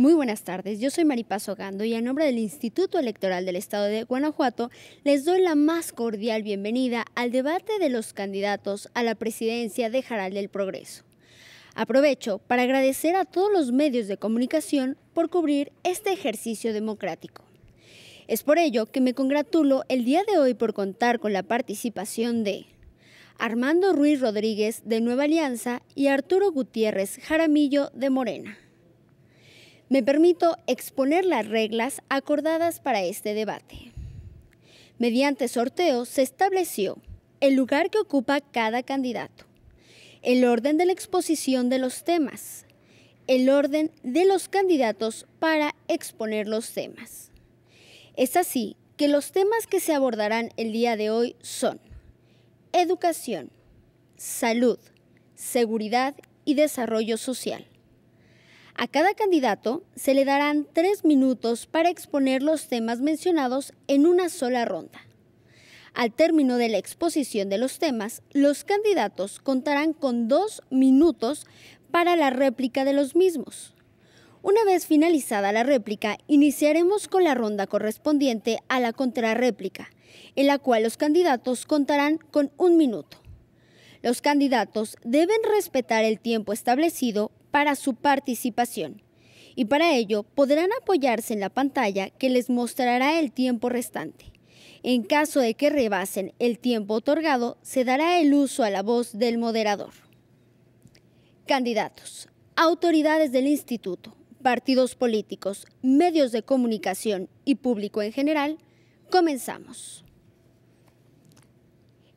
Muy buenas tardes, yo soy Maripaz Ogando y a nombre del Instituto Electoral del Estado de Guanajuato les doy la más cordial bienvenida al debate de los candidatos a la presidencia de Jaral del Progreso. Aprovecho para agradecer a todos los medios de comunicación por cubrir este ejercicio democrático. Es por ello que me congratulo el día de hoy por contar con la participación de Armando Ruiz Rodríguez de Nueva Alianza y Arturo Gutiérrez Jaramillo de Morena. Me permito exponer las reglas acordadas para este debate. Mediante sorteo se estableció el lugar que ocupa cada candidato, el orden de la exposición de los temas, el orden de los candidatos para exponer los temas. Es así que los temas que se abordarán el día de hoy son educación, salud, seguridad y desarrollo social. A cada candidato se le darán tres minutos para exponer los temas mencionados en una sola ronda. Al término de la exposición de los temas, los candidatos contarán con dos minutos para la réplica de los mismos. Una vez finalizada la réplica, iniciaremos con la ronda correspondiente a la contrarréplica, en la cual los candidatos contarán con un minuto. Los candidatos deben respetar el tiempo establecido para su participación. Y para ello podrán apoyarse en la pantalla que les mostrará el tiempo restante. En caso de que rebasen el tiempo otorgado, se dará el uso a la voz del moderador. Candidatos, autoridades del instituto, partidos políticos, medios de comunicación y público en general, comenzamos.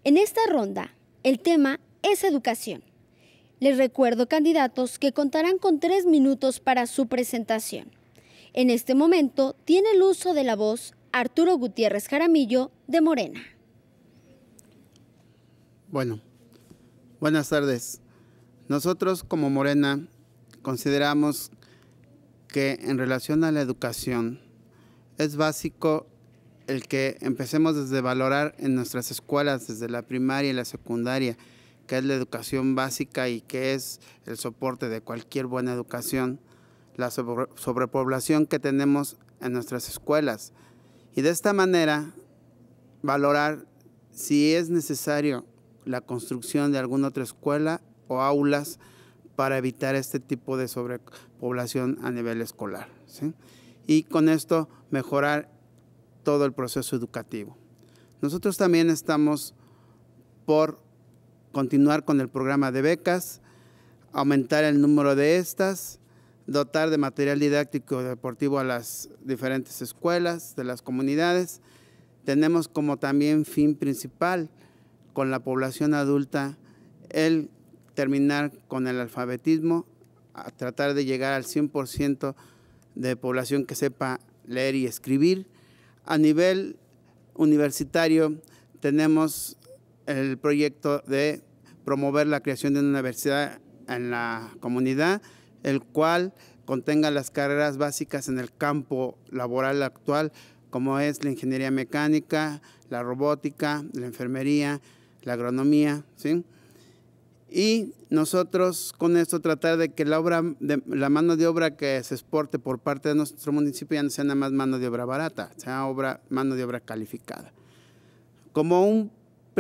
En esta ronda, el tema es educación. Les recuerdo, candidatos, que contarán con tres minutos para su presentación. En este momento tiene el uso de la voz Arturo Gutiérrez Jaramillo de Morena. Bueno, buenas tardes. Nosotros como Morena consideramos que en relación a la educación es básico el que empecemos desde valorar en nuestras escuelas, desde la primaria y la secundaria, que es la educación básica y que es el soporte de cualquier buena educación, la sobrepoblación que tenemos en nuestras escuelas. Y de esta manera, valorar si es necesario la construcción de alguna otra escuela o aulas para evitar este tipo de sobrepoblación a nivel escolar. Y con esto mejorar todo el proceso educativo. Nosotros también estamos por continuar con el programa de becas, aumentar el número de estas, dotar de material didáctico deportivo a las diferentes escuelas de las comunidades. Tenemos como también fin principal con la población adulta el terminar con el alfabetismo, tratar de llegar al 100% de población que sepa leer y escribir. A nivel universitario tenemos el proyecto de promover la creación de una universidad en la comunidad, el cual contenga las carreras básicas en el campo laboral actual, como es la ingeniería mecánica, la robótica, la enfermería, la agronomía, ¿sí? Y nosotros con esto tratar de que la obra, de, la mano de obra que se exporte por parte de nuestro municipio ya no sea nada más mano de obra barata, sea obra, mano de obra calificada. Como un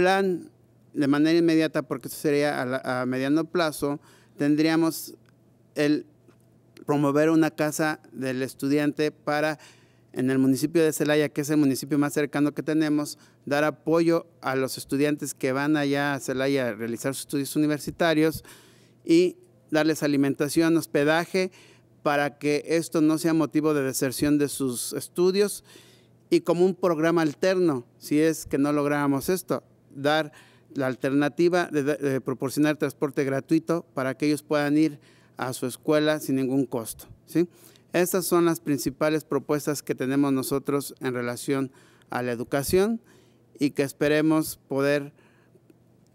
plan de manera inmediata, porque eso sería a, mediano plazo, tendríamos el promover una casa del estudiante para en el municipio de Celaya, que es el municipio más cercano que tenemos, dar apoyo a los estudiantes que van allá a Celaya a realizar sus estudios universitarios y darles alimentación, hospedaje, para que esto no sea motivo de deserción de sus estudios y como un programa alterno, si es que no logramos esto dar la alternativa de, proporcionar transporte gratuito para que ellos puedan ir a su escuela sin ningún costo. ¿sí? Estas son las principales propuestas que tenemos nosotros en relación a la educación y que esperemos poder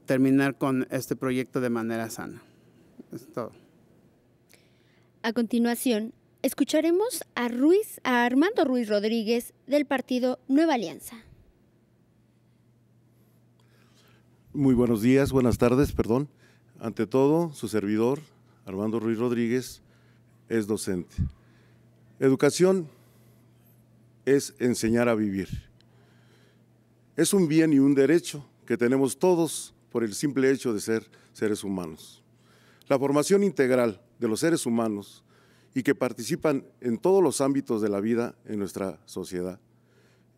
terminar con este proyecto de manera sana. Es todo. A continuación, escucharemos a Ruiz, a Armando Ruiz Rodríguez del partido Nueva Alianza. Muy buenos días, buenas tardes, perdón. Ante todo, su servidor, Armando Ruiz Rodríguez, es docente. Educación es enseñar a vivir. Es un bien y un derecho que tenemos todos por el simple hecho de ser seres humanos. La formación integral de los seres humanos y que participan en todos los ámbitos de la vida en nuestra sociedad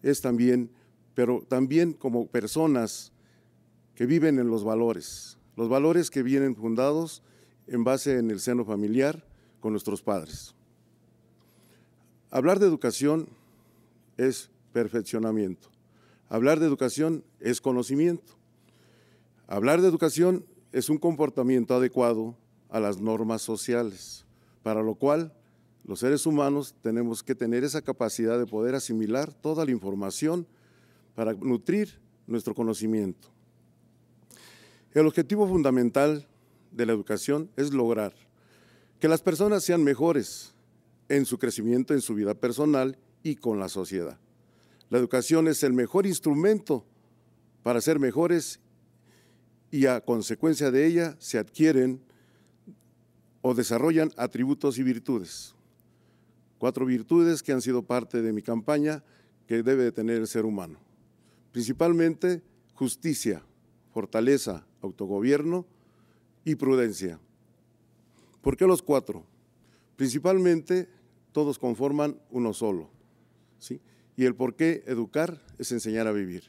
es también, pero también como personas que viven en los valores, los valores que vienen fundados en base en el seno familiar con nuestros padres. Hablar de educación es perfeccionamiento. Hablar de educación es conocimiento. Hablar de educación es un comportamiento adecuado a las normas sociales, para lo cual los seres humanos tenemos que tener esa capacidad de poder asimilar toda la información para nutrir nuestro conocimiento. El objetivo fundamental de la educación es lograr que las personas sean mejores en su crecimiento, en su vida personal y con la sociedad. La educación es el mejor instrumento para ser mejores y a consecuencia de ella se adquieren o desarrollan atributos y virtudes. Cuatro virtudes que han sido parte de mi campaña que debe tener el ser humano. Principalmente justicia, fortaleza, autogobierno y prudencia. ¿Por qué los cuatro? Principalmente todos conforman uno solo. ¿sí? Y el por qué educar es enseñar a vivir.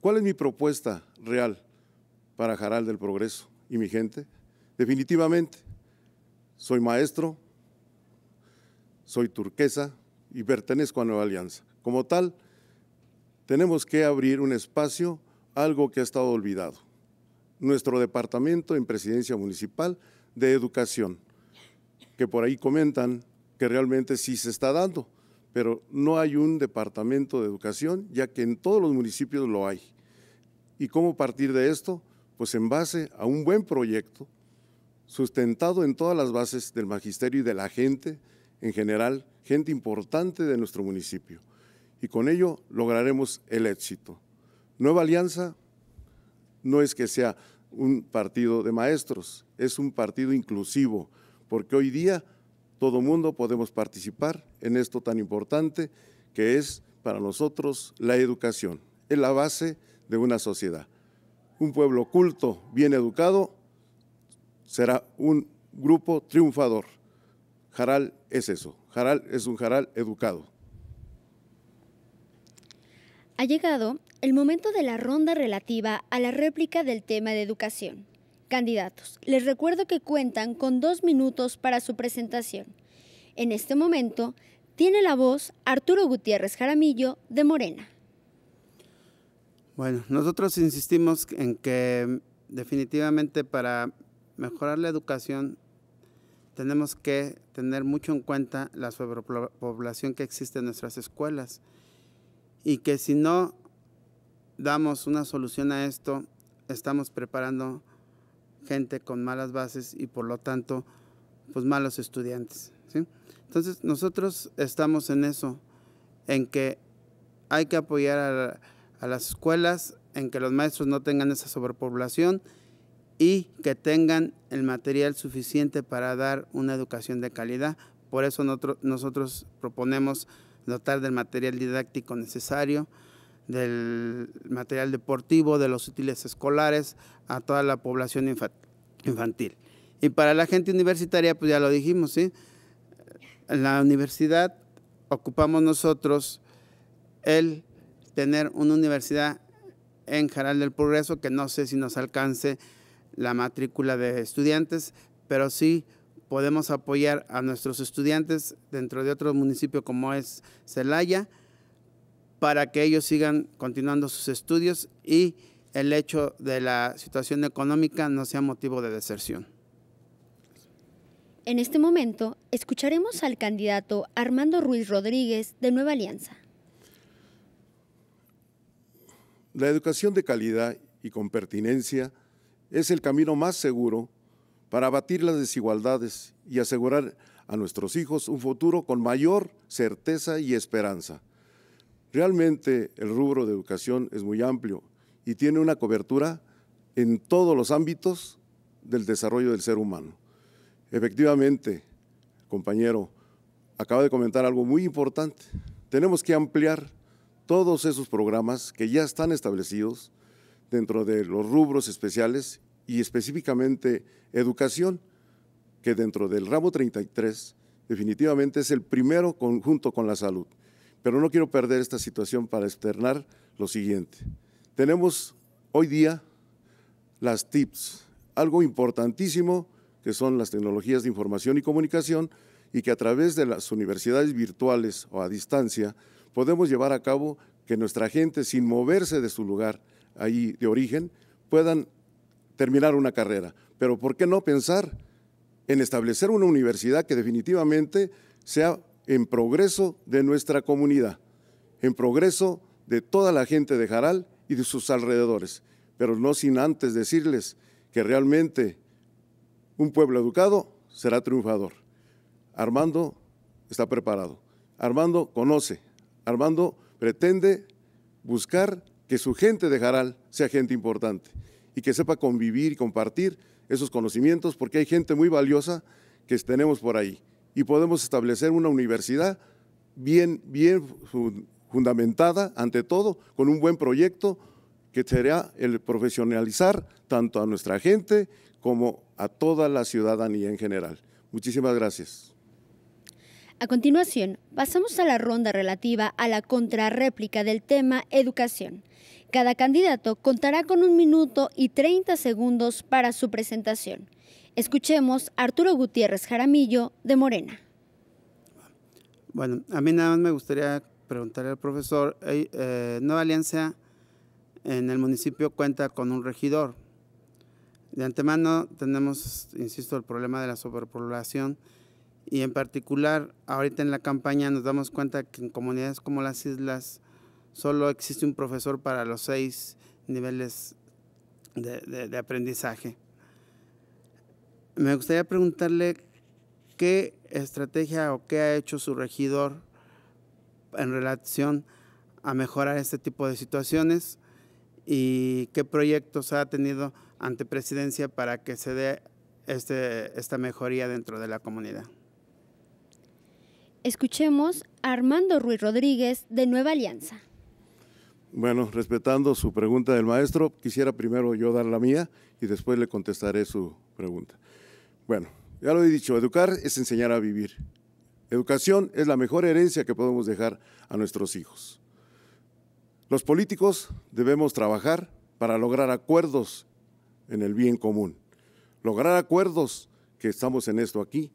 ¿Cuál es mi propuesta real para Jaral del Progreso y mi gente? Definitivamente, soy maestro, soy turquesa y pertenezco a Nueva Alianza. Como tal, tenemos que abrir un espacio, algo que ha estado olvidado nuestro departamento en presidencia municipal de educación, que por ahí comentan que realmente sí se está dando, pero no hay un departamento de educación, ya que en todos los municipios lo hay. ¿Y cómo partir de esto? Pues en base a un buen proyecto, sustentado en todas las bases del magisterio y de la gente en general, gente importante de nuestro municipio. Y con ello lograremos el éxito. Nueva Alianza no es que sea un partido de maestros, es un partido inclusivo, porque hoy día todo mundo podemos participar en esto tan importante que es para nosotros la educación. Es la base de una sociedad. Un pueblo culto, bien educado, será un grupo triunfador. Jaral es eso. Jaral es un jaral educado. Ha llegado el momento de la ronda relativa a la réplica del tema de educación. Candidatos, les recuerdo que cuentan con dos minutos para su presentación. En este momento, tiene la voz Arturo Gutiérrez Jaramillo de Morena. Bueno, nosotros insistimos en que definitivamente para mejorar la educación tenemos que tener mucho en cuenta la sobrepoblación que existe en nuestras escuelas y que si no damos una solución a esto, estamos preparando gente con malas bases y por lo tanto, pues malos estudiantes. Entonces, nosotros estamos en eso, en que hay que apoyar a, a, las escuelas, en que los maestros no tengan esa sobrepoblación y que tengan el material suficiente para dar una educación de calidad. Por eso nosotros proponemos dotar del material didáctico necesario, del material deportivo, de los útiles escolares a toda la población infantil. Y para la gente universitaria, pues ya lo dijimos, ¿sí? En la universidad ocupamos nosotros el tener una universidad en Jaral del Progreso, que no sé si nos alcance la matrícula de estudiantes, pero sí podemos apoyar a nuestros estudiantes dentro de otro municipio como es Celaya para que ellos sigan continuando sus estudios y el hecho de la situación económica no sea motivo de deserción. En este momento escucharemos al candidato Armando Ruiz Rodríguez de Nueva Alianza. La educación de calidad y con pertinencia es el camino más seguro para abatir las desigualdades y asegurar a nuestros hijos un futuro con mayor certeza y esperanza. Realmente el rubro de educación es muy amplio y tiene una cobertura en todos los ámbitos del desarrollo del ser humano. Efectivamente, compañero, acaba de comentar algo muy importante. Tenemos que ampliar todos esos programas que ya están establecidos dentro de los rubros especiales y específicamente educación, que dentro del ramo 33 definitivamente es el primero conjunto con la salud. Pero no quiero perder esta situación para externar lo siguiente. Tenemos hoy día las TIPS, algo importantísimo que son las tecnologías de información y comunicación y que a través de las universidades virtuales o a distancia podemos llevar a cabo que nuestra gente, sin moverse de su lugar ahí de origen, puedan terminar una carrera, pero ¿por qué no pensar en establecer una universidad que definitivamente sea en progreso de nuestra comunidad, en progreso de toda la gente de Jaral y de sus alrededores? Pero no sin antes decirles que realmente un pueblo educado será triunfador. Armando está preparado. Armando conoce. Armando pretende buscar que su gente de Jaral sea gente importante y que sepa convivir y compartir esos conocimientos, porque hay gente muy valiosa que tenemos por ahí. Y podemos establecer una universidad bien, bien fundamentada, ante todo, con un buen proyecto que será el profesionalizar tanto a nuestra gente como a toda la ciudadanía en general. Muchísimas gracias. A continuación, pasamos a la ronda relativa a la contrarréplica del tema educación. Cada candidato contará con un minuto y 30 segundos para su presentación. Escuchemos a Arturo Gutiérrez Jaramillo de Morena. Bueno, a mí nada más me gustaría preguntarle al profesor, eh, eh, Nueva Alianza en el municipio cuenta con un regidor. De antemano tenemos, insisto, el problema de la sobrepoblación y en particular ahorita en la campaña nos damos cuenta que en comunidades como las islas solo existe un profesor para los seis niveles de, aprendizaje. Me gustaría preguntarle qué estrategia o qué ha hecho su regidor en relación a mejorar este tipo de situaciones y qué proyectos ha tenido ante presidencia para que se dé este, esta mejoría dentro de la comunidad. Escuchemos a Armando Ruiz Rodríguez de Nueva Alianza. Bueno, respetando su pregunta del maestro, quisiera primero yo dar la mía y después le contestaré su pregunta. Bueno, ya lo he dicho, educar es enseñar a vivir. Educación es la mejor herencia que podemos dejar a nuestros hijos. Los políticos debemos trabajar para lograr acuerdos en el bien común, lograr acuerdos que estamos en esto aquí,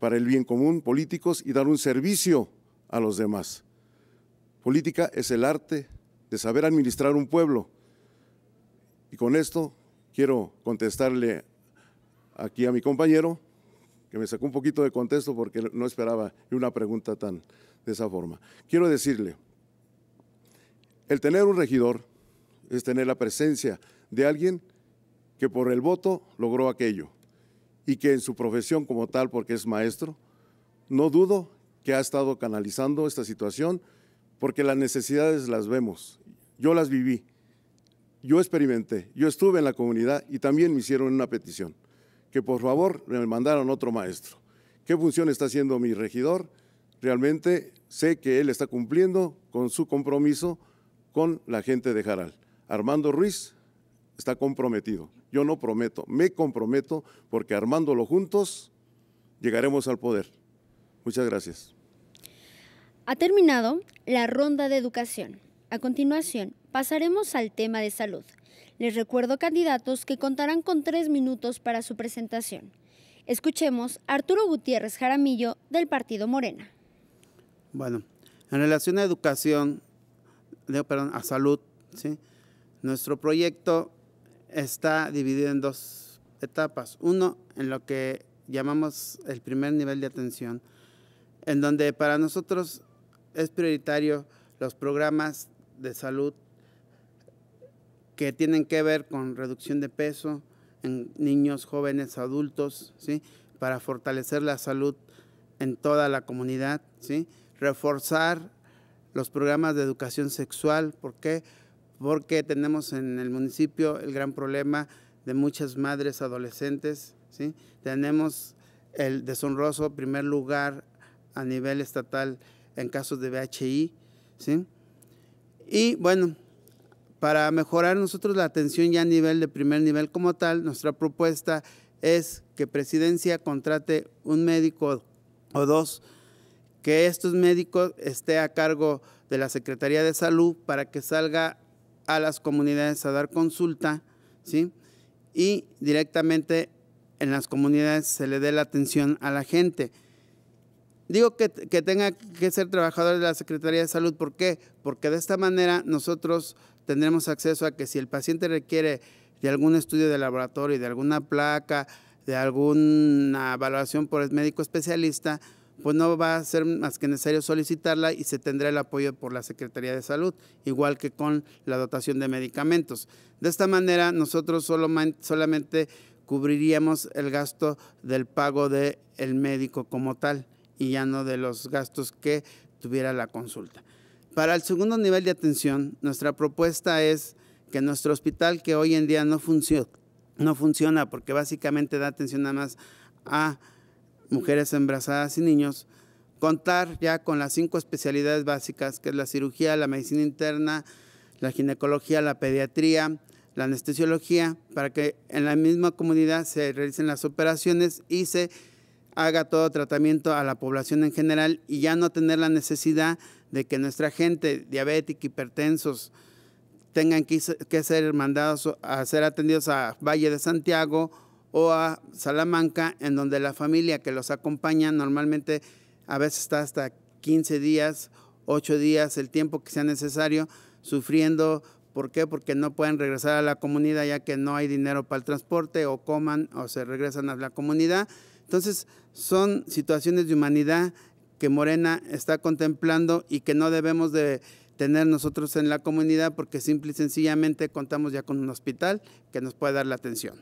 para el bien común, políticos, y dar un servicio a los demás. Política es el arte de saber administrar un pueblo. Y con esto quiero contestarle aquí a mi compañero, que me sacó un poquito de contexto porque no esperaba una pregunta tan de esa forma. Quiero decirle, el tener un regidor es tener la presencia de alguien que por el voto logró aquello y que en su profesión como tal, porque es maestro, no dudo que ha estado canalizando esta situación porque las necesidades las vemos yo las viví, yo experimenté, yo estuve en la comunidad y también me hicieron una petición, que por favor me mandaron otro maestro. ¿Qué función está haciendo mi regidor? Realmente sé que él está cumpliendo con su compromiso con la gente de Jaral. Armando Ruiz está comprometido. Yo no prometo, me comprometo porque armándolo juntos llegaremos al poder. Muchas gracias. Ha terminado la ronda de educación. A continuación, pasaremos al tema de salud. Les recuerdo candidatos que contarán con tres minutos para su presentación. Escuchemos a Arturo Gutiérrez Jaramillo del Partido Morena. Bueno, en relación a educación, perdón, a salud, nuestro proyecto está dividido en dos etapas. Uno, en lo que llamamos el primer nivel de atención, en donde para nosotros es prioritario los programas de salud que tienen que ver con reducción de peso en niños, jóvenes, adultos, ¿sí? para fortalecer la salud en toda la comunidad, ¿sí? reforzar los programas de educación sexual, ¿por qué? Porque tenemos en el municipio el gran problema de muchas madres adolescentes, ¿sí? tenemos el deshonroso primer lugar a nivel estatal en casos de VHI, ¿sí? Y bueno, para mejorar nosotros la atención ya a nivel de primer nivel como tal, nuestra propuesta es que Presidencia contrate un médico o dos, que estos médicos esté a cargo de la Secretaría de Salud para que salga a las comunidades a dar consulta, ¿sí? Y directamente en las comunidades se le dé la atención a la gente. Digo que, tenga que ser trabajador de la Secretaría de Salud. ¿Por qué? Porque de esta manera nosotros tendremos acceso a que si el paciente requiere de algún estudio de laboratorio, de alguna placa, de alguna evaluación por el médico especialista, pues no va a ser más que necesario solicitarla y se tendrá el apoyo por la Secretaría de Salud, igual que con la dotación de medicamentos. De esta manera, nosotros solo, solamente cubriríamos el gasto del pago del médico como tal y ya no de los gastos que tuviera la consulta. Para el segundo nivel de atención, nuestra propuesta es que nuestro hospital, que hoy en día no, funciona, no funciona porque básicamente da atención nada más a mujeres embarazadas y niños, contar ya con las cinco especialidades básicas, que es la cirugía, la medicina interna, la ginecología, la pediatría, la anestesiología, para que en la misma comunidad se realicen las operaciones y se haga todo tratamiento a la población en general y ya no tener la necesidad de que nuestra gente, diabética, hipertensos, tengan que, ser mandados a ser atendidos a Valle de Santiago o a Salamanca, en donde la familia que los acompaña normalmente a veces está hasta 15 días, 8 días, el tiempo que sea necesario, sufriendo. ¿Por qué? Porque no pueden regresar a la comunidad ya que no hay dinero para el transporte o coman o se regresan a la comunidad. Entonces, son situaciones de humanidad que Morena está contemplando y que no debemos de tener nosotros en la comunidad porque simple y sencillamente contamos ya con un hospital que nos puede dar la atención.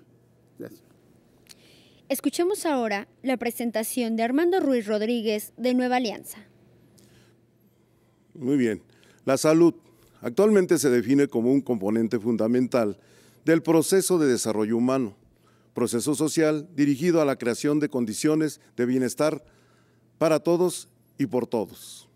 Escuchemos ahora la presentación de Armando Ruiz Rodríguez de Nueva Alianza. Muy bien. La salud actualmente se define como un componente fundamental del proceso de desarrollo humano proceso social dirigido a la creación de condiciones de bienestar para todos y por todos.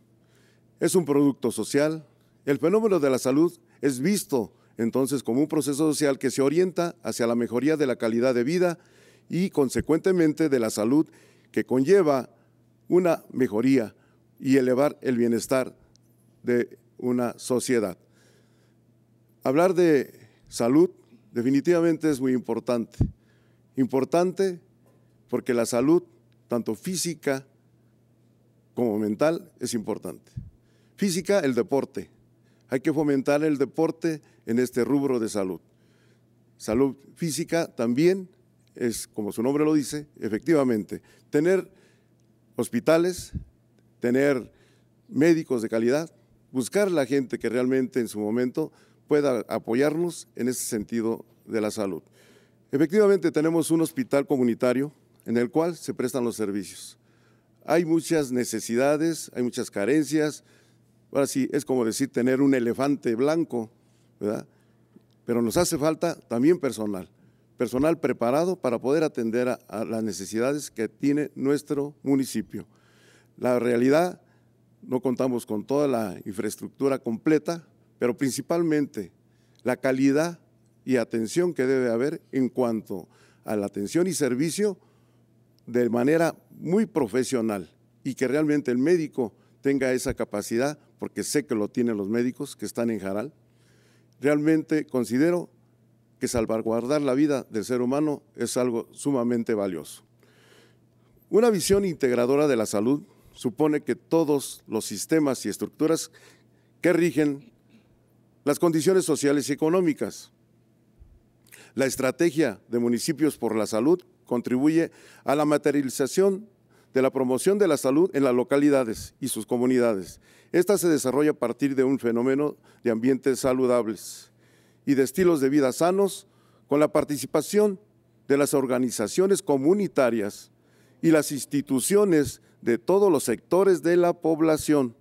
Es un producto social. El fenómeno de la salud es visto entonces como un proceso social que se orienta hacia la mejoría de la calidad de vida y consecuentemente de la salud que conlleva una mejoría y elevar el bienestar de una sociedad. Hablar de salud definitivamente es muy importante. Importante porque la salud, tanto física como mental, es importante. Física, el deporte. Hay que fomentar el deporte en este rubro de salud. Salud física también es, como su nombre lo dice, efectivamente, tener hospitales, tener médicos de calidad, buscar la gente que realmente en su momento pueda apoyarnos en ese sentido de la salud. Efectivamente, tenemos un hospital comunitario en el cual se prestan los servicios. Hay muchas necesidades, hay muchas carencias. Ahora sí, es como decir tener un elefante blanco, ¿verdad? Pero nos hace falta también personal, personal preparado para poder atender a, las necesidades que tiene nuestro municipio. La realidad, no contamos con toda la infraestructura completa, pero principalmente la calidad y atención que debe haber en cuanto a la atención y servicio de manera muy profesional y que realmente el médico tenga esa capacidad, porque sé que lo tienen los médicos que están en Jaral. Realmente considero que salvaguardar la vida del ser humano es algo sumamente valioso. Una visión integradora de la salud supone que todos los sistemas y estructuras que rigen las condiciones sociales y económicas la estrategia de municipios por la salud contribuye a la materialización de la promoción de la salud en las localidades y sus comunidades. Esta se desarrolla a partir de un fenómeno de ambientes saludables y de estilos de vida sanos con la participación de las organizaciones comunitarias y las instituciones de todos los sectores de la población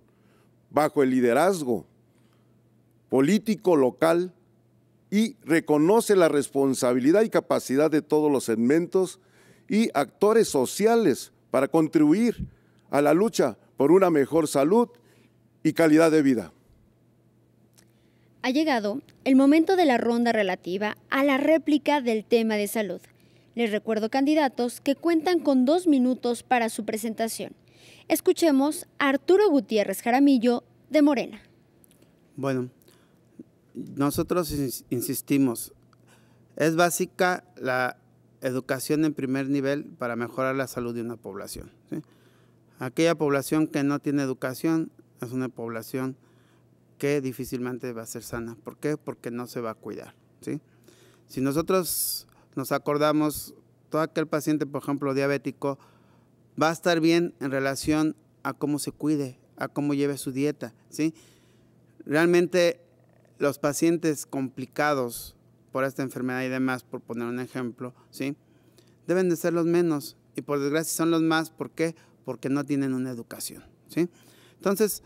bajo el liderazgo político local y reconoce la responsabilidad y capacidad de todos los segmentos y actores sociales para contribuir a la lucha por una mejor salud y calidad de vida. Ha llegado el momento de la ronda relativa a la réplica del tema de salud. Les recuerdo candidatos que cuentan con dos minutos para su presentación. Escuchemos a Arturo Gutiérrez Jaramillo de Morena. Bueno, nosotros insistimos, es básica la educación en primer nivel para mejorar la salud de una población. Aquella población que no tiene educación es una población que difícilmente va a ser sana. ¿Por qué? Porque no se va a cuidar. Si nosotros nos acordamos, todo aquel paciente, por ejemplo, diabético, va a estar bien en relación a cómo se cuide, a cómo lleve su dieta. ¿sí? Realmente los pacientes complicados por esta enfermedad y demás, por poner un ejemplo, ¿sí? deben de ser los menos y por desgracia son los más. ¿Por qué? Porque no tienen una educación. ¿sí? Entonces,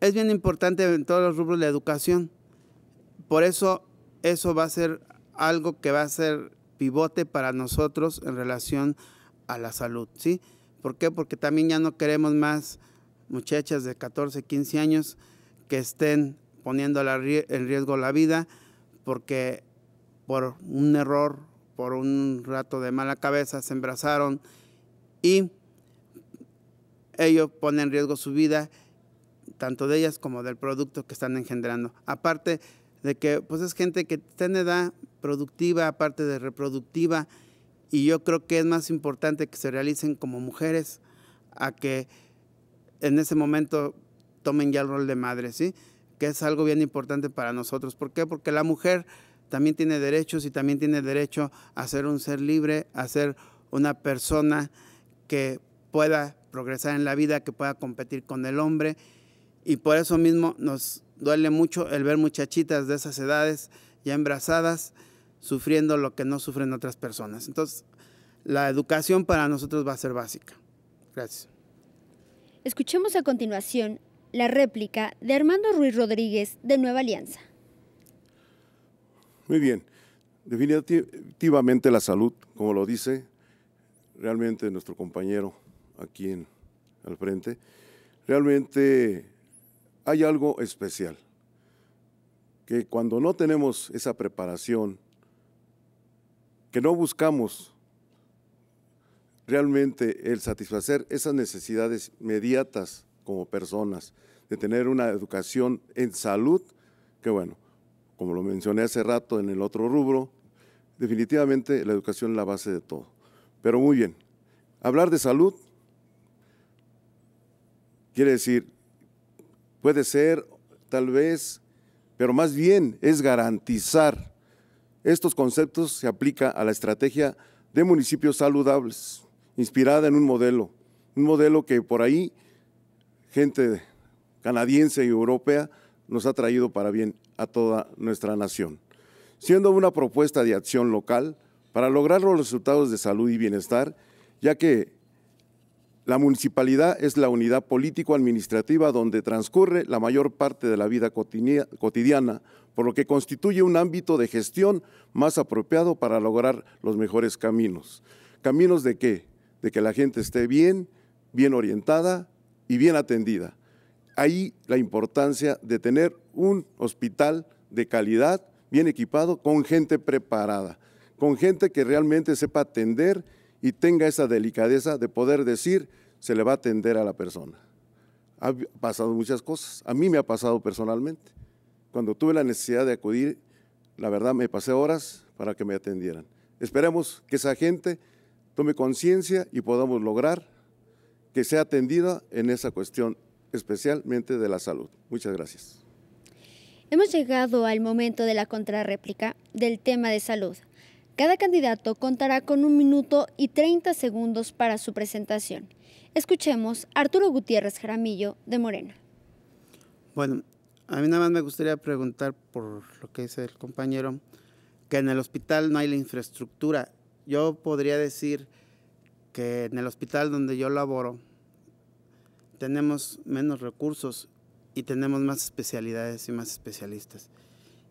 es bien importante en todos los rubros la educación. Por eso, eso va a ser algo que va a ser pivote para nosotros en relación a la salud. ¿sí? ¿Por qué? Porque también ya no queremos más muchachas de 14, 15 años que estén poniendo en riesgo la vida porque por un error, por un rato de mala cabeza, se embrazaron y ellos pone en riesgo su vida, tanto de ellas como del producto que están engendrando. Aparte de que pues es gente que tiene edad productiva, aparte de reproductiva, y yo creo que es más importante que se realicen como mujeres a que en ese momento tomen ya el rol de madre, ¿sí? que es algo bien importante para nosotros. ¿Por qué? Porque la mujer también tiene derechos y también tiene derecho a ser un ser libre, a ser una persona que pueda progresar en la vida, que pueda competir con el hombre. Y por eso mismo nos duele mucho el ver muchachitas de esas edades ya embrazadas sufriendo lo que no sufren otras personas. Entonces, la educación para nosotros va a ser básica. Gracias. Escuchemos a continuación la réplica de Armando Ruiz Rodríguez de Nueva Alianza. Muy bien. Definitivamente la salud, como lo dice realmente nuestro compañero aquí al frente, realmente hay algo especial, que cuando no tenemos esa preparación, que no buscamos realmente el satisfacer esas necesidades inmediatas como personas, de tener una educación en salud, que bueno, como lo mencioné hace rato en el otro rubro, definitivamente la educación es la base de todo. Pero muy bien, hablar de salud quiere decir, puede ser tal vez, pero más bien es garantizar. Estos conceptos se aplica a la estrategia de municipios saludables, inspirada en un modelo, un modelo que por ahí gente canadiense y europea nos ha traído para bien a toda nuestra nación, siendo una propuesta de acción local para lograr los resultados de salud y bienestar, ya que la municipalidad es la unidad político-administrativa donde transcurre la mayor parte de la vida cotidiana, por lo que constituye un ámbito de gestión más apropiado para lograr los mejores caminos. ¿Caminos de qué? De que la gente esté bien, bien orientada, y bien atendida. Ahí la importancia de tener un hospital de calidad, bien equipado, con gente preparada, con gente que realmente sepa atender y tenga esa delicadeza de poder decir, se le va a atender a la persona. Ha pasado muchas cosas, a mí me ha pasado personalmente. Cuando tuve la necesidad de acudir, la verdad me pasé horas para que me atendieran. Esperemos que esa gente tome conciencia y podamos lograr que sea atendida en esa cuestión, especialmente de la salud. Muchas gracias. Hemos llegado al momento de la contrarréplica del tema de salud. Cada candidato contará con un minuto y 30 segundos para su presentación. Escuchemos a Arturo Gutiérrez Jaramillo de Morena. Bueno, a mí nada más me gustaría preguntar por lo que dice el compañero, que en el hospital no hay la infraestructura. Yo podría decir que en el hospital donde yo laboro tenemos menos recursos y tenemos más especialidades y más especialistas.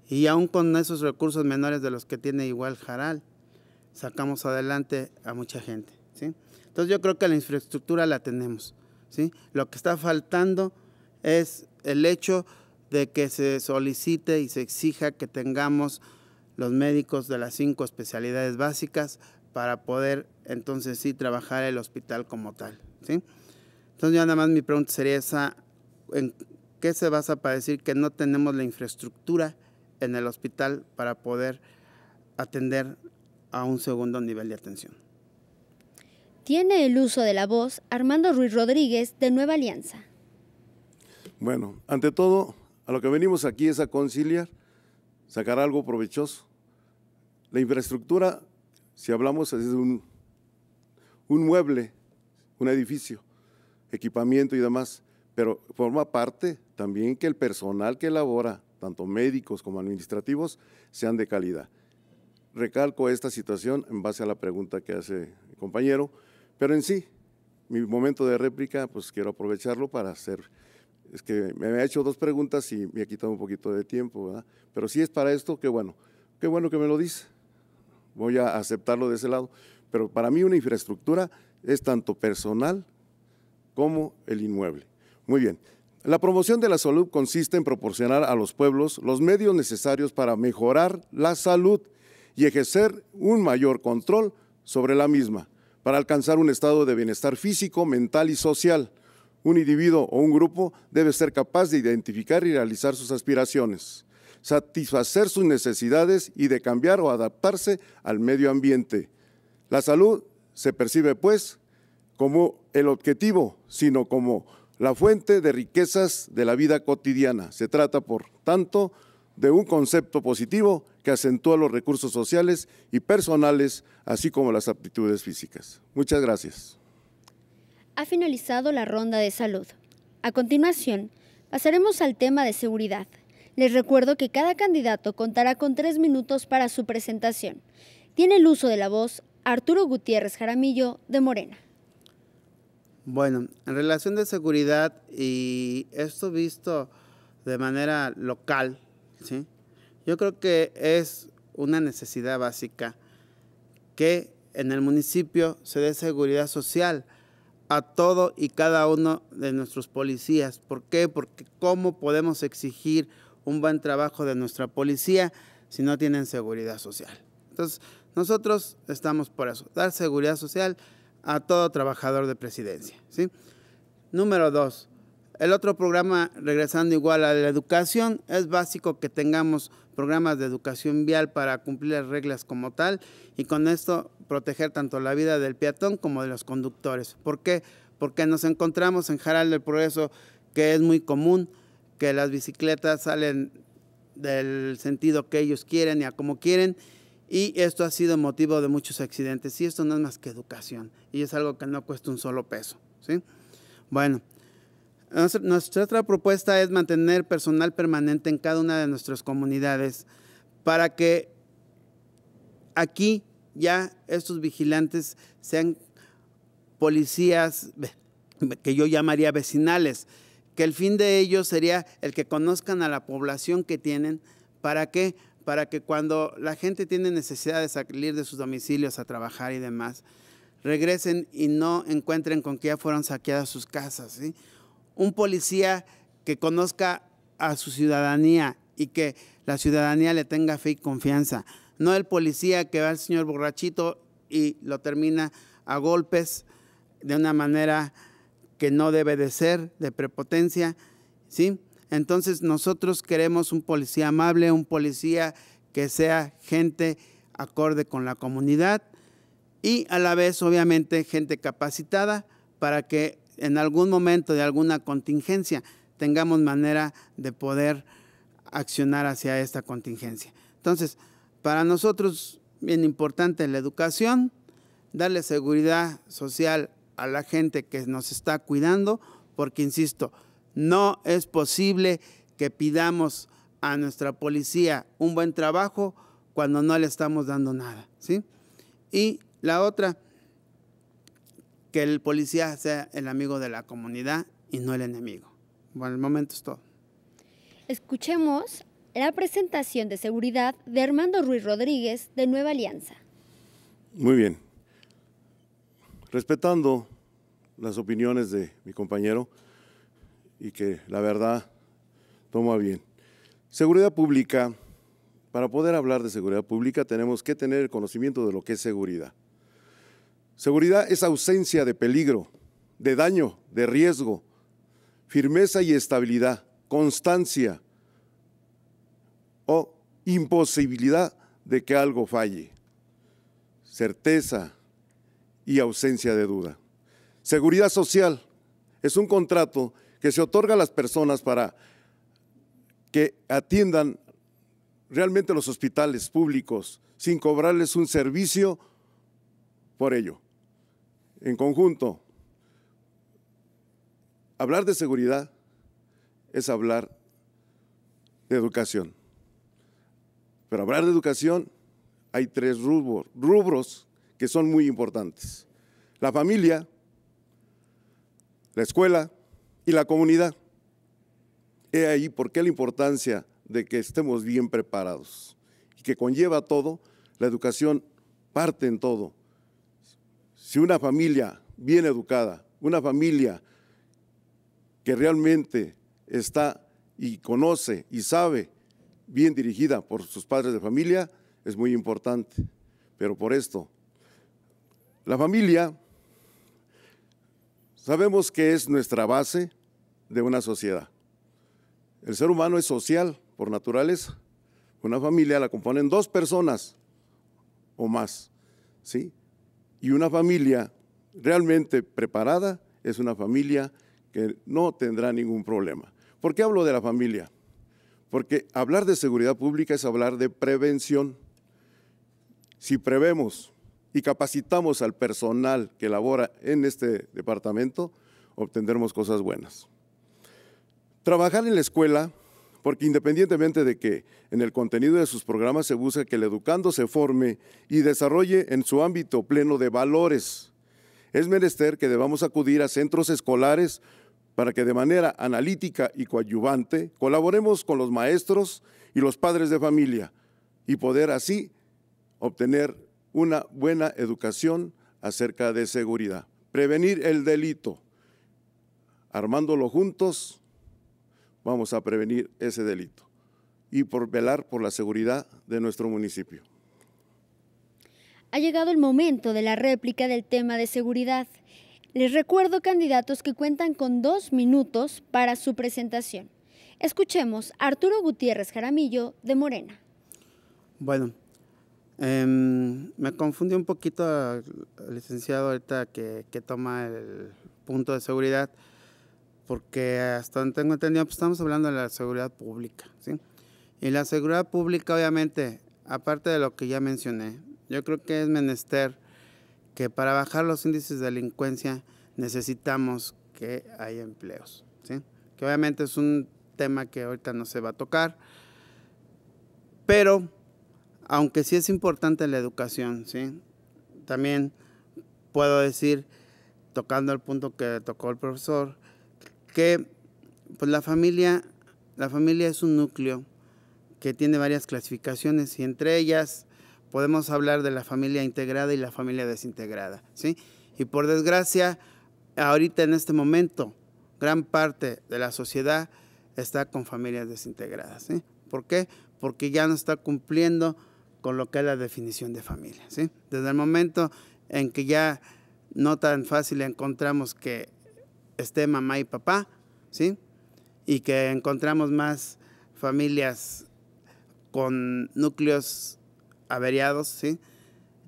Y aún con esos recursos menores de los que tiene igual Jaral, sacamos adelante a mucha gente. ¿sí? Entonces yo creo que la infraestructura la tenemos. ¿sí? Lo que está faltando es el hecho de que se solicite y se exija que tengamos los médicos de las cinco especialidades básicas para poder entonces sí trabajar el hospital como tal. ¿sí? Entonces ya nada más mi pregunta sería esa, ¿en qué se basa para decir que no tenemos la infraestructura en el hospital para poder atender a un segundo nivel de atención? Tiene el uso de la voz Armando Ruiz Rodríguez de Nueva Alianza. Bueno, ante todo, a lo que venimos aquí es a conciliar, sacar algo provechoso. La infraestructura, si hablamos, es un mueble, un edificio equipamiento y demás, pero forma parte también que el personal que elabora, tanto médicos como administrativos, sean de calidad. Recalco esta situación en base a la pregunta que hace el compañero, pero en sí, mi momento de réplica, pues quiero aprovecharlo para hacer es que me ha hecho dos preguntas y me ha quitado un poquito de tiempo, ¿verdad? Pero si es para esto, qué bueno, qué bueno que me lo dice. Voy a aceptarlo de ese lado. Pero para mí una infraestructura es tanto personal como el inmueble. Muy bien. La promoción de la salud consiste en proporcionar a los pueblos los medios necesarios para mejorar la salud y ejercer un mayor control sobre la misma, para alcanzar un estado de bienestar físico, mental y social. Un individuo o un grupo debe ser capaz de identificar y realizar sus aspiraciones, satisfacer sus necesidades y de cambiar o adaptarse al medio ambiente. La salud se percibe, pues, como el objetivo, sino como la fuente de riquezas de la vida cotidiana. Se trata, por tanto, de un concepto positivo que acentúa los recursos sociales y personales, así como las aptitudes físicas. Muchas gracias. Ha finalizado la ronda de salud. A continuación, pasaremos al tema de seguridad. Les recuerdo que cada candidato contará con tres minutos para su presentación. Tiene el uso de la voz Arturo Gutiérrez Jaramillo, de Morena. Bueno, en relación de seguridad y esto visto de manera local, ¿sí? yo creo que es una necesidad básica que en el municipio se dé seguridad social a todo y cada uno de nuestros policías. ¿Por qué? Porque ¿cómo podemos exigir un buen trabajo de nuestra policía si no tienen seguridad social? Entonces, nosotros estamos por eso, dar seguridad social a todo trabajador de presidencia. ¿sí? Número dos, el otro programa, regresando igual a la educación, es básico que tengamos programas de educación vial para cumplir las reglas como tal y con esto proteger tanto la vida del peatón como de los conductores. ¿Por qué? Porque nos encontramos en Jaral del Progreso que es muy común que las bicicletas salen del sentido que ellos quieren y a como quieren y esto ha sido motivo de muchos accidentes. Y esto no es más que educación. Y es algo que no cuesta un solo peso. ¿sí? Bueno, nuestra, otra propuesta es mantener personal permanente en cada una de nuestras comunidades para que aquí ya estos vigilantes sean policías que yo llamaría vecinales, que el fin de ellos sería el que conozcan a la población que tienen para que para que cuando la gente tiene necesidad de salir de sus domicilios a trabajar y demás, regresen y no encuentren con que ya fueron saqueadas sus casas. Un policía que conozca a su ciudadanía y que la ciudadanía le tenga fe y confianza. No el policía que va al señor borrachito y lo termina a golpes de una manera que no debe de ser, de prepotencia, ¿sí? Entonces nosotros queremos un policía amable, un policía que sea gente acorde con la comunidad y a la vez obviamente gente capacitada para que en algún momento de alguna contingencia tengamos manera de poder accionar hacia esta contingencia. Entonces, para nosotros bien importante la educación, darle seguridad social a la gente que nos está cuidando, porque insisto, no es posible que pidamos a nuestra policía un buen trabajo cuando no le estamos dando nada, ¿sí? Y la otra, que el policía sea el amigo de la comunidad y no el enemigo. Bueno, el momento es todo. Escuchemos la presentación de seguridad de Armando Ruiz Rodríguez de Nueva Alianza. Muy bien. Respetando las opiniones de mi compañero, y que la verdad toma bien. Seguridad pública. Para poder hablar de seguridad pública tenemos que tener el conocimiento de lo que es seguridad. Seguridad es ausencia de peligro, de daño, de riesgo, firmeza y estabilidad, constancia o imposibilidad de que algo falle, certeza y ausencia de duda. Seguridad social es un contrato que se otorga a las personas para que atiendan realmente los hospitales públicos sin cobrarles un servicio por ello. En conjunto, hablar de seguridad es hablar de educación. Pero hablar de educación hay tres rubros, rubros que son muy importantes. La familia, la escuela y la comunidad. He ahí por qué la importancia de que estemos bien preparados y que conlleva todo, la educación parte en todo. Si una familia bien educada, una familia que realmente está y conoce y sabe, bien dirigida por sus padres de familia, es muy importante. Pero por esto, la familia, sabemos que es nuestra base, de una sociedad. El ser humano es social por naturaleza. Una familia la componen dos personas o más, ¿sí? Y una familia realmente preparada es una familia que no tendrá ningún problema. ¿Por qué hablo de la familia? Porque hablar de seguridad pública es hablar de prevención. Si prevemos y capacitamos al personal que labora en este departamento, obtendremos cosas buenas. Trabajar en la escuela, porque independientemente de que en el contenido de sus programas se busque que el educando se forme y desarrolle en su ámbito pleno de valores, es menester que debamos acudir a centros escolares para que de manera analítica y coadyuvante colaboremos con los maestros y los padres de familia y poder así obtener una buena educación acerca de seguridad. Prevenir el delito, armándolo juntos vamos a prevenir ese delito y por velar por la seguridad de nuestro municipio. Ha llegado el momento de la réplica del tema de seguridad. Les recuerdo candidatos que cuentan con dos minutos para su presentación. Escuchemos a Arturo Gutiérrez Jaramillo de Morena. Bueno, em, me confundí un poquito licenciado ahorita que toma el punto de seguridad porque hasta donde tengo entendido, pues, estamos hablando de la seguridad pública, ¿sí? Y la seguridad pública, obviamente, aparte de lo que ya mencioné, yo creo que es menester que para bajar los índices de delincuencia necesitamos que haya empleos, Que obviamente es un tema que ahorita no se va a tocar, pero aunque sí es importante la educación, ¿sí? También puedo decir, tocando el punto que tocó el profesor, que pues la familia, la familia es un núcleo que tiene varias clasificaciones y entre ellas podemos hablar de la familia integrada y la familia desintegrada, ¿sí? Y por desgracia, ahorita en este momento, gran parte de la sociedad está con familias desintegradas, ¿sí? ¿Por qué? Porque ya no está cumpliendo con lo que es la definición de familia, ¿sí? Desde el momento en que ya no tan fácil encontramos que esté mamá y papá, ¿sí? Y que encontramos más familias con núcleos averiados, ¿sí?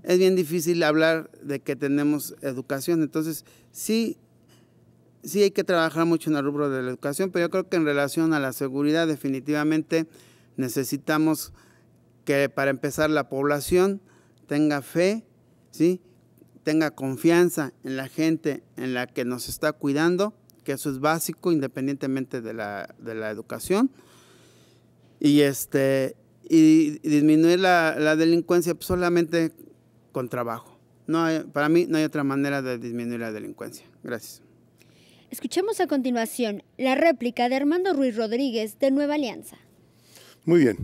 Es bien difícil hablar de que tenemos educación, entonces sí, sí hay que trabajar mucho en el rubro de la educación, pero yo creo que en relación a la seguridad definitivamente necesitamos que para empezar la población tenga fe, ¿sí? tenga confianza en la gente en la que nos está cuidando, que eso es básico independientemente de la, educación. Y, este, y disminuir la, delincuencia pues solamente con trabajo. No para mí no hay otra manera de disminuir la delincuencia. Gracias. Escuchemos a continuación la réplica de Armando Ruiz Rodríguez de Nueva Alianza. Muy bien.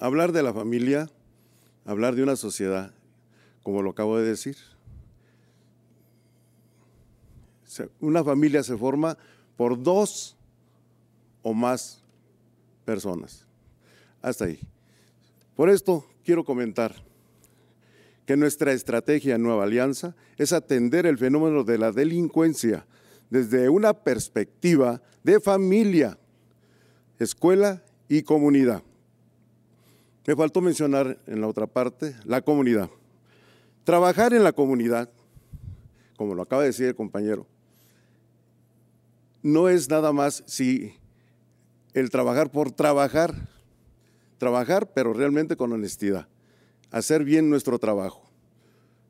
Hablar de la familia, hablar de una sociedad como lo acabo de decir. Una familia se forma por dos o más personas. Hasta ahí. Por esto quiero comentar que nuestra estrategia Nueva Alianza es atender el fenómeno de la delincuencia desde una perspectiva de familia, escuela y comunidad. Me faltó mencionar en la otra parte la comunidad. Trabajar en la comunidad, como lo acaba de decir el compañero, no es nada más si el trabajar por trabajar, trabajar pero realmente con honestidad, hacer bien nuestro trabajo.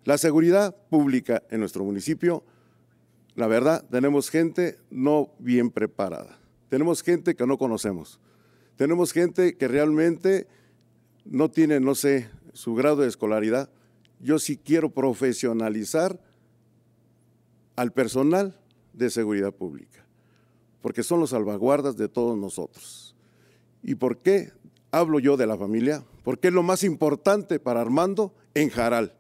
La seguridad pública en nuestro municipio, la verdad, tenemos gente no bien preparada, tenemos gente que no conocemos, tenemos gente que realmente no tiene, no sé, su grado de escolaridad, yo sí quiero profesionalizar al personal de seguridad pública, porque son los salvaguardas de todos nosotros. ¿Y por qué hablo yo de la familia? Porque es lo más importante para Armando en Jaral.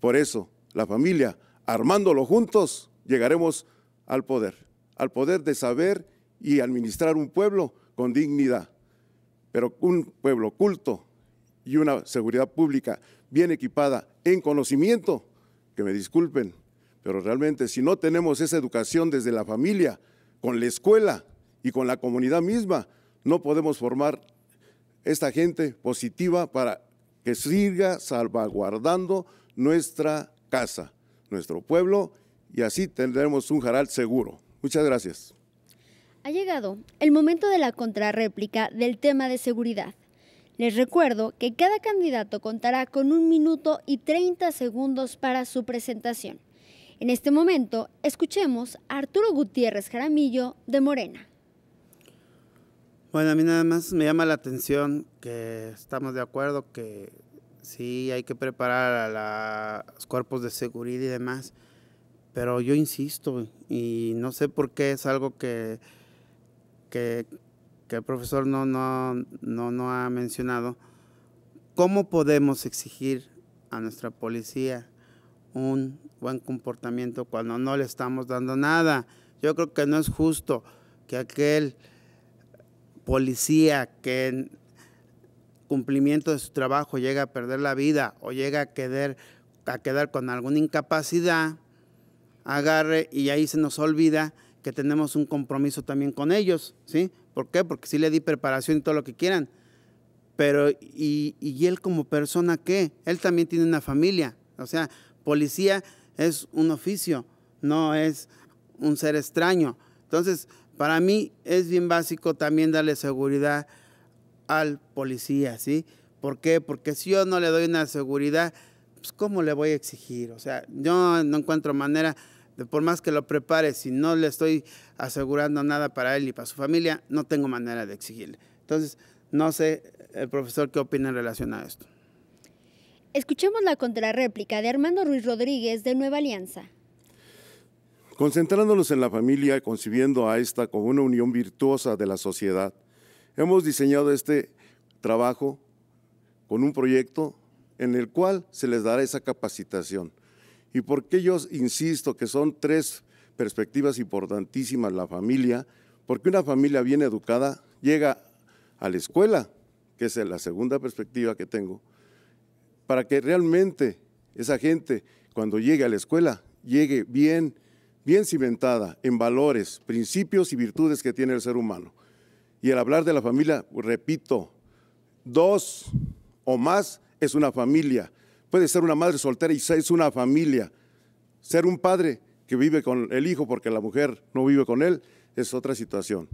Por eso, la familia, armándolo juntos, llegaremos al poder, al poder de saber y administrar un pueblo con dignidad, pero un pueblo culto y una seguridad pública bien equipada en conocimiento, que me disculpen, pero realmente si no tenemos esa educación desde la familia, con la escuela y con la comunidad misma, no podemos formar esta gente positiva para que siga salvaguardando nuestra casa, nuestro pueblo, y así tendremos un jaral seguro. Muchas gracias. Ha llegado el momento de la contrarréplica del tema de seguridad. Les recuerdo que cada candidato contará con un minuto y 30 segundos para su presentación. En este momento, escuchemos a Arturo Gutiérrez Jaramillo de Morena. Bueno, a mí nada más me llama la atención que estamos de acuerdo que sí hay que preparar a los cuerpos de seguridad y demás, pero yo insisto y no sé por qué es algo que, que, que el profesor no, no, ha mencionado, ¿cómo podemos exigir a nuestra policía un buen comportamiento cuando no le estamos dando nada? Yo creo que no es justo que aquel policía que en cumplimiento de su trabajo llega a perder la vida o llega a quedar, a quedar con alguna incapacidad, agarre y ahí se nos olvida que tenemos un compromiso también con ellos, ¿sí? ¿Por qué? Porque sí le di preparación y todo lo que quieran. Pero, ¿y, él como persona qué? Él también tiene una familia. O sea, policía es un oficio, no es un ser extraño. Entonces, para mí es bien básico también darle seguridad al policía, ¿sí? ¿Por qué? Porque si yo no le doy una seguridad, pues ¿cómo le voy a exigir? O sea, yo no encuentro manera por más que lo prepare, si no le estoy asegurando nada para él y para su familia, no tengo manera de exigirle. Entonces, no sé, el eh, profesor, qué opina en relación a esto. Escuchemos la contrarréplica de Armando Ruiz Rodríguez de Nueva Alianza. Concentrándonos en la familia, concibiendo a esta como una unión virtuosa de la sociedad, hemos diseñado este trabajo con un proyecto en el cual se les dará esa capacitación. ¿Y por qué yo insisto que son tres perspectivas importantísimas la familia? Porque una familia bien educada llega a la escuela, que es la segunda perspectiva que tengo, para que realmente esa gente cuando llegue a la escuela llegue bien, bien cimentada en valores, principios y virtudes que tiene el ser humano. Y al hablar de la familia, repito, dos o más es una familia. Puede ser una madre soltera y es una familia. Ser un padre que vive con el hijo porque la mujer no vive con él es otra situación.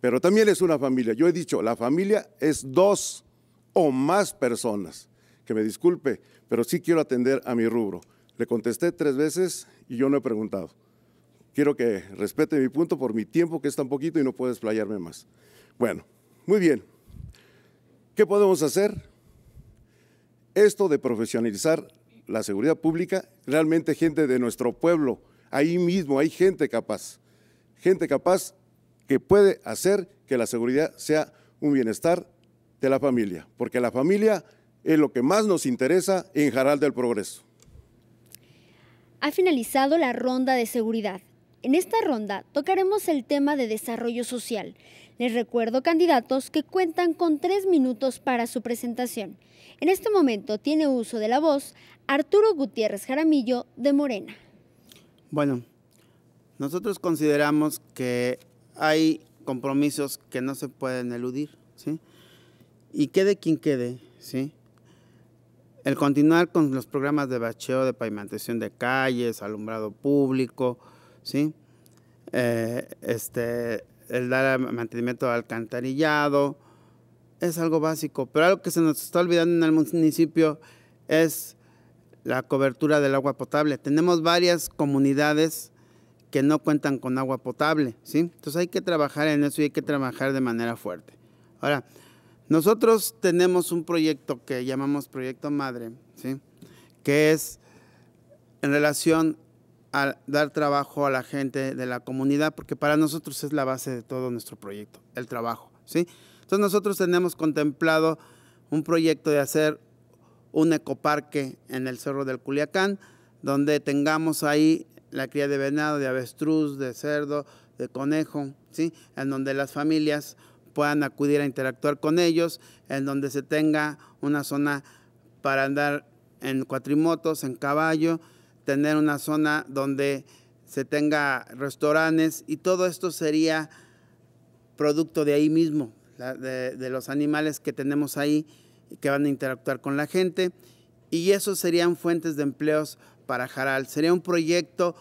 Pero también es una familia. Yo he dicho, la familia es dos o más personas. Que me disculpe, pero sí quiero atender a mi rubro. Le contesté tres veces y yo no he preguntado. Quiero que respete mi punto por mi tiempo, que es tan poquito y no puedo desplayarme más. Bueno, muy bien. ¿Qué podemos hacer? esto de profesionalizar la seguridad pública, realmente gente de nuestro pueblo, ahí mismo hay gente capaz, gente capaz que puede hacer que la seguridad sea un bienestar de la familia, porque la familia es lo que más nos interesa en Jaral del Progreso. Ha finalizado la ronda de seguridad. En esta ronda tocaremos el tema de desarrollo social. Les recuerdo, candidatos, que cuentan con tres minutos para su presentación. En este momento tiene uso de la voz Arturo Gutiérrez Jaramillo de Morena. Bueno, nosotros consideramos que hay compromisos que no se pueden eludir, ¿sí? Y quede quien quede, ¿sí? El continuar con los programas de bacheo, de pavimentación de calles, alumbrado público, ¿sí? Eh, este, el dar mantenimiento al alcantarillado, es algo básico, pero algo que se nos está olvidando en el municipio es la cobertura del agua potable. Tenemos varias comunidades que no cuentan con agua potable, ¿sí? Entonces hay que trabajar en eso y hay que trabajar de manera fuerte. Ahora, nosotros tenemos un proyecto que llamamos Proyecto Madre, ¿sí? Que es en relación a dar trabajo a la gente de la comunidad, porque para nosotros es la base de todo nuestro proyecto, el trabajo, ¿sí? Entonces nosotros tenemos contemplado un proyecto de hacer un ecoparque en el Cerro del Culiacán, donde tengamos ahí la cría de venado, de avestruz, de cerdo, de conejo, ¿sí? en donde las familias puedan acudir a interactuar con ellos, en donde se tenga una zona para andar en cuatrimotos, en caballo, tener una zona donde se tenga restaurantes y todo esto sería producto de ahí mismo, de, los animales que tenemos ahí que van a interactuar con la gente. Y eso serían fuentes de empleos para Jaral. Sería un proyecto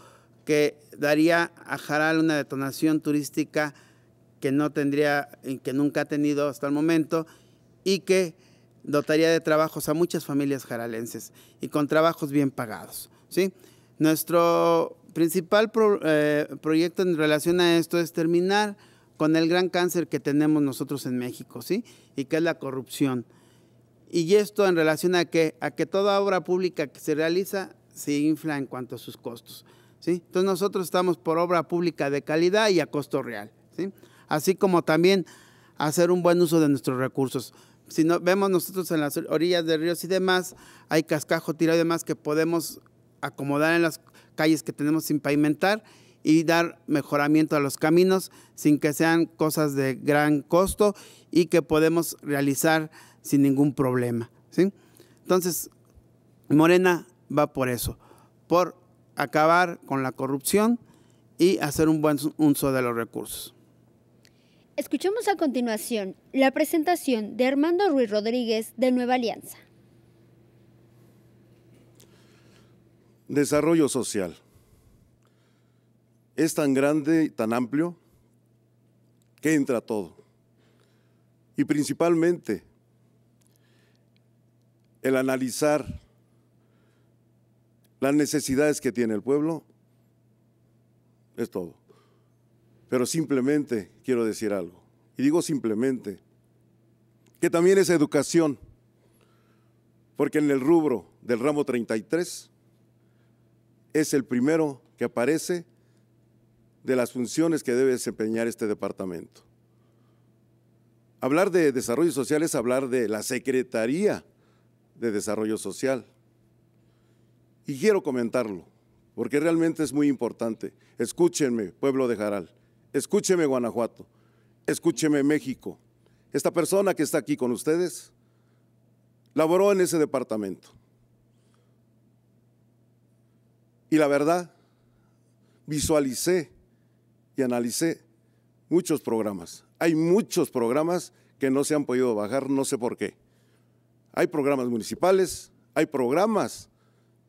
que daría a Jaral una detonación turística que no tendría, que nunca ha tenido hasta el momento y que dotaría de trabajos a muchas familias jaralenses y con trabajos bien pagados. ¿sí? Nuestro principal eh, proyecto en relación a esto es terminar con el gran cáncer que tenemos nosotros en México, ¿sí? Y que es la corrupción. Y esto en relación a que, a que toda obra pública que se realiza se infla en cuanto a sus costos, ¿sí? Entonces nosotros estamos por obra pública de calidad y a costo real, ¿sí? Así como también hacer un buen uso de nuestros recursos. Si no, vemos nosotros en las orillas de ríos y demás, hay cascajo tirado y demás que podemos acomodar en las calles que tenemos sin pavimentar y dar mejoramiento a los caminos sin que sean cosas de gran costo y que podemos realizar sin ningún problema. ¿sí? Entonces, Morena va por eso, por acabar con la corrupción y hacer un buen uso de los recursos. Escuchemos a continuación la presentación de Armando Ruiz Rodríguez de Nueva Alianza. Desarrollo social es tan grande y tan amplio que entra todo. Y principalmente el analizar las necesidades que tiene el pueblo es todo. Pero simplemente quiero decir algo. Y digo simplemente que también es educación. Porque en el rubro del ramo 33 es el primero que aparece de las funciones que debe desempeñar este departamento. Hablar de desarrollo social es hablar de la Secretaría de Desarrollo Social. Y quiero comentarlo, porque realmente es muy importante. Escúchenme, pueblo de Jaral. Escúcheme, Guanajuato. Escúcheme, México. Esta persona que está aquí con ustedes laboró en ese departamento. Y la verdad, visualicé y analicé muchos programas. Hay muchos programas que no se han podido bajar, no sé por qué. Hay programas municipales, hay programas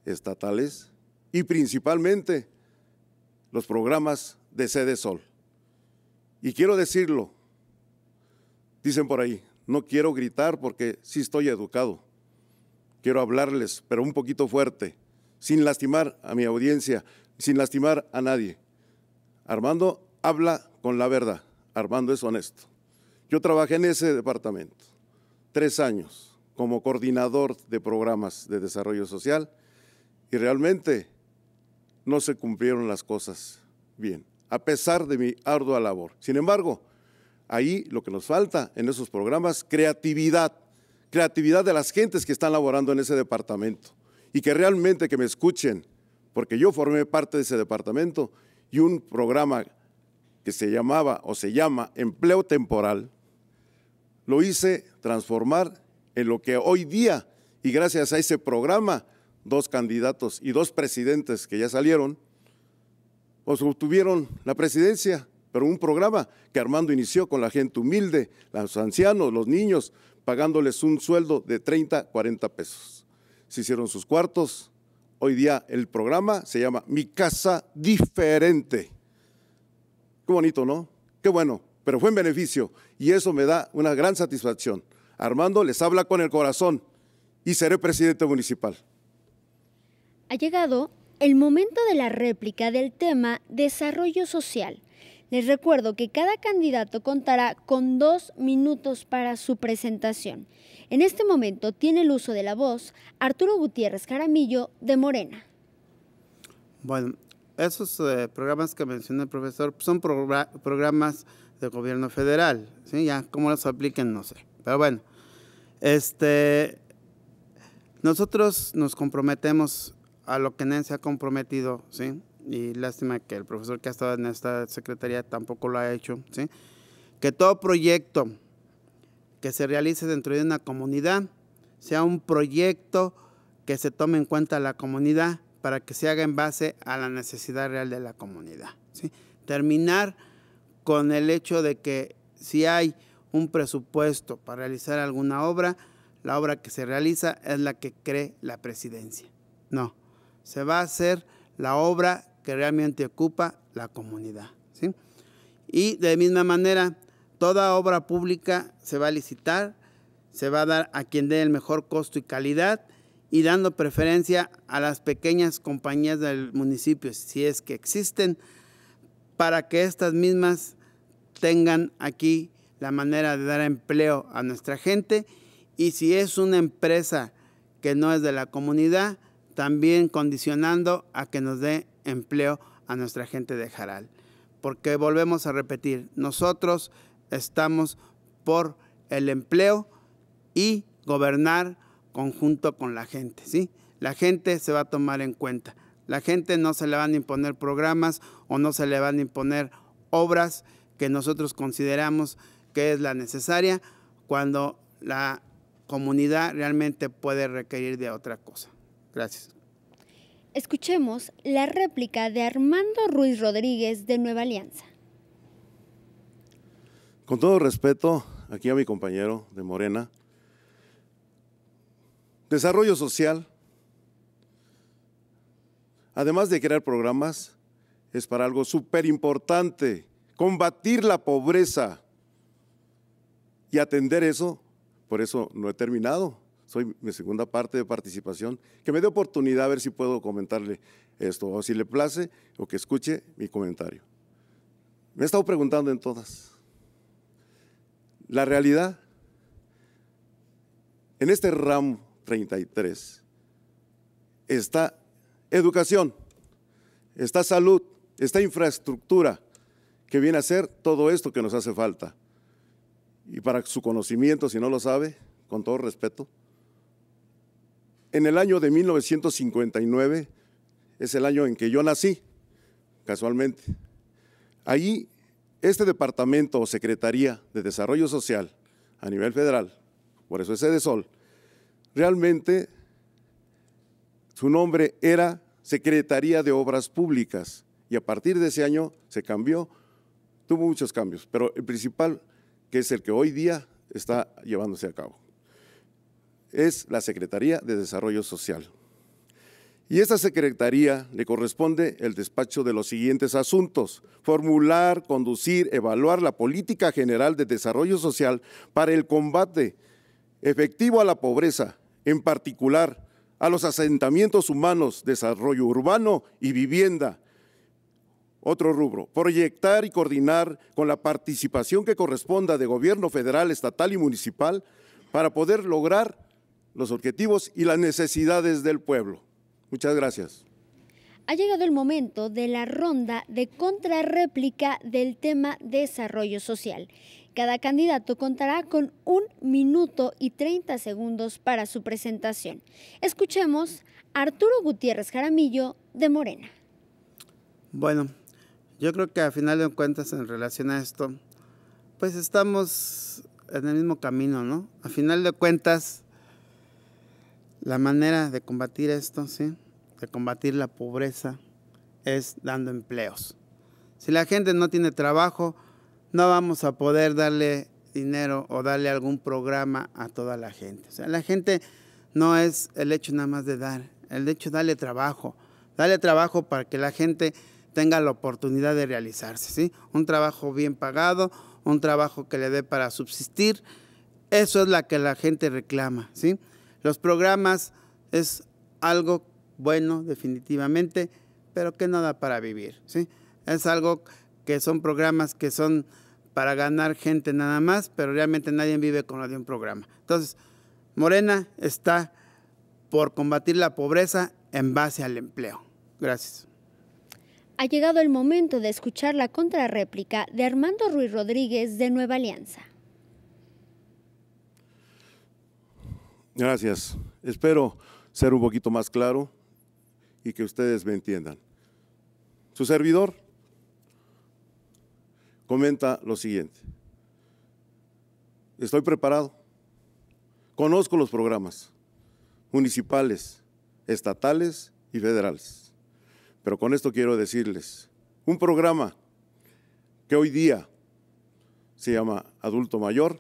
estatales y principalmente los programas de sede sol. Y quiero decirlo, dicen por ahí, no quiero gritar porque sí estoy educado. Quiero hablarles, pero un poquito fuerte, sin lastimar a mi audiencia, sin lastimar a nadie. Armando habla con la verdad, Armando es honesto. Yo trabajé en ese departamento tres años como coordinador de programas de desarrollo social y realmente no se cumplieron las cosas bien, a pesar de mi ardua labor. Sin embargo, ahí lo que nos falta en esos programas, creatividad, creatividad de las gentes que están laborando en ese departamento y que realmente que me escuchen, porque yo formé parte de ese departamento y un programa que se llamaba o se llama Empleo Temporal, lo hice transformar en lo que hoy día, y gracias a ese programa, dos candidatos y dos presidentes que ya salieron, pues, obtuvieron la presidencia, pero un programa que Armando inició con la gente humilde, los ancianos, los niños, pagándoles un sueldo de 30, 40 pesos. Se hicieron sus cuartos, Hoy día el programa se llama Mi Casa Diferente. Qué bonito, ¿no? Qué bueno, pero fue en beneficio y eso me da una gran satisfacción. Armando les habla con el corazón y seré presidente municipal. Ha llegado el momento de la réplica del tema desarrollo social. Les recuerdo que cada candidato contará con dos minutos para su presentación. En este momento tiene el uso de la voz Arturo Gutiérrez Caramillo de Morena. Bueno, esos eh, programas que mencionó el profesor son programas del gobierno federal, ¿sí? Ya, cómo los apliquen, no sé. Pero bueno, este, nosotros nos comprometemos a lo que NEN se ha comprometido, ¿sí? Y lástima que el profesor que ha estado en esta secretaría tampoco lo ha hecho, ¿sí? Que todo proyecto que se realice dentro de una comunidad, sea un proyecto que se tome en cuenta la comunidad para que se haga en base a la necesidad real de la comunidad. Terminar con el hecho de que si hay un presupuesto para realizar alguna obra, la obra que se realiza es la que cree la presidencia. No, se va a hacer la obra que realmente ocupa la comunidad. ¿sí? Y de misma manera, Toda obra pública se va a licitar, se va a dar a quien dé el mejor costo y calidad y dando preferencia a las pequeñas compañías del municipio, si es que existen, para que estas mismas tengan aquí la manera de dar empleo a nuestra gente y si es una empresa que no es de la comunidad, también condicionando a que nos dé empleo a nuestra gente de Jaral. Porque volvemos a repetir, nosotros estamos por el empleo y gobernar conjunto con la gente, ¿sí? La gente se va a tomar en cuenta. La gente no se le van a imponer programas o no se le van a imponer obras que nosotros consideramos que es la necesaria cuando la comunidad realmente puede requerir de otra cosa. Gracias. Escuchemos la réplica de Armando Ruiz Rodríguez de Nueva Alianza. Con todo respeto, aquí a mi compañero de Morena, desarrollo social, además de crear programas, es para algo súper importante, combatir la pobreza y atender eso. Por eso no he terminado, soy mi segunda parte de participación, que me dé oportunidad a ver si puedo comentarle esto, o si le place, o que escuche mi comentario. Me he estado preguntando en todas la realidad. En este RAM 33 está educación, está salud, está infraestructura, que viene a ser todo esto que nos hace falta. Y para su conocimiento, si no lo sabe, con todo respeto, en el año de 1959 es el año en que yo nací, casualmente. Allí este departamento o Secretaría de Desarrollo Social a nivel federal, por eso es Edesol, Sol, realmente su nombre era Secretaría de Obras Públicas y a partir de ese año se cambió, tuvo muchos cambios, pero el principal, que es el que hoy día está llevándose a cabo, es la Secretaría de Desarrollo Social. Y a esta Secretaría le corresponde el despacho de los siguientes asuntos. Formular, conducir, evaluar la política general de desarrollo social para el combate efectivo a la pobreza, en particular a los asentamientos humanos, desarrollo urbano y vivienda. Otro rubro, proyectar y coordinar con la participación que corresponda de gobierno federal, estatal y municipal para poder lograr los objetivos y las necesidades del pueblo. Muchas gracias. Ha llegado el momento de la ronda de contrarréplica del tema desarrollo social. Cada candidato contará con un minuto y 30 segundos para su presentación. Escuchemos a Arturo Gutiérrez Jaramillo de Morena. Bueno, yo creo que a final de cuentas en relación a esto, pues estamos en el mismo camino, ¿no? A final de cuentas, la manera de combatir esto, ¿sí? de combatir la pobreza es dando empleos. Si la gente no tiene trabajo, no vamos a poder darle dinero o darle algún programa a toda la gente. O sea, la gente no es el hecho nada más de dar, el hecho darle trabajo, dale trabajo para que la gente tenga la oportunidad de realizarse, ¿sí? Un trabajo bien pagado, un trabajo que le dé para subsistir, eso es la que la gente reclama, ¿sí? Los programas es algo bueno, definitivamente, pero que nada para vivir. ¿sí? Es algo que son programas que son para ganar gente nada más, pero realmente nadie vive con lo de un programa. Entonces, Morena está por combatir la pobreza en base al empleo. Gracias. Ha llegado el momento de escuchar la contrarréplica de Armando Ruiz Rodríguez de Nueva Alianza. Gracias. Espero ser un poquito más claro y que ustedes me entiendan. Su servidor comenta lo siguiente. Estoy preparado. Conozco los programas municipales, estatales y federales. Pero con esto quiero decirles, un programa que hoy día se llama Adulto Mayor,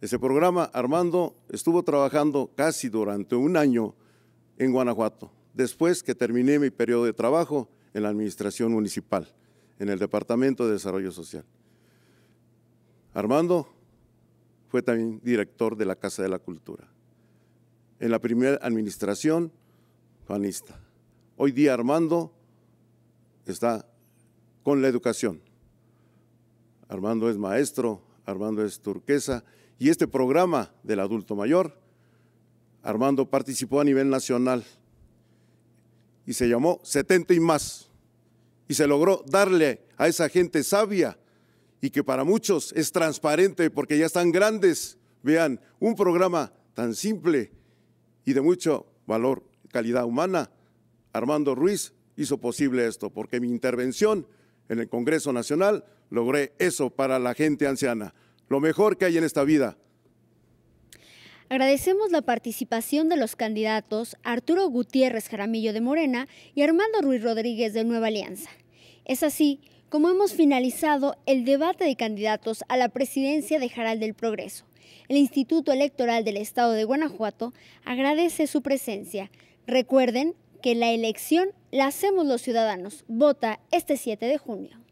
ese programa Armando estuvo trabajando casi durante un año en Guanajuato después que terminé mi periodo de trabajo en la administración municipal, en el Departamento de Desarrollo Social. Armando fue también director de la Casa de la Cultura, en la primera administración panista. Hoy día Armando está con la educación. Armando es maestro, Armando es turquesa, y este programa del adulto mayor, Armando participó a nivel nacional y se llamó 70 y más. Y se logró darle a esa gente sabia y que para muchos es transparente porque ya están grandes. Vean, un programa tan simple y de mucho valor, calidad humana. Armando Ruiz hizo posible esto porque mi intervención en el Congreso Nacional logré eso para la gente anciana. Lo mejor que hay en esta vida Agradecemos la participación de los candidatos Arturo Gutiérrez Jaramillo de Morena y Armando Ruiz Rodríguez de Nueva Alianza. Es así como hemos finalizado el debate de candidatos a la presidencia de Jaral del Progreso. El Instituto Electoral del Estado de Guanajuato agradece su presencia. Recuerden que la elección la hacemos los ciudadanos. Vota este 7 de junio.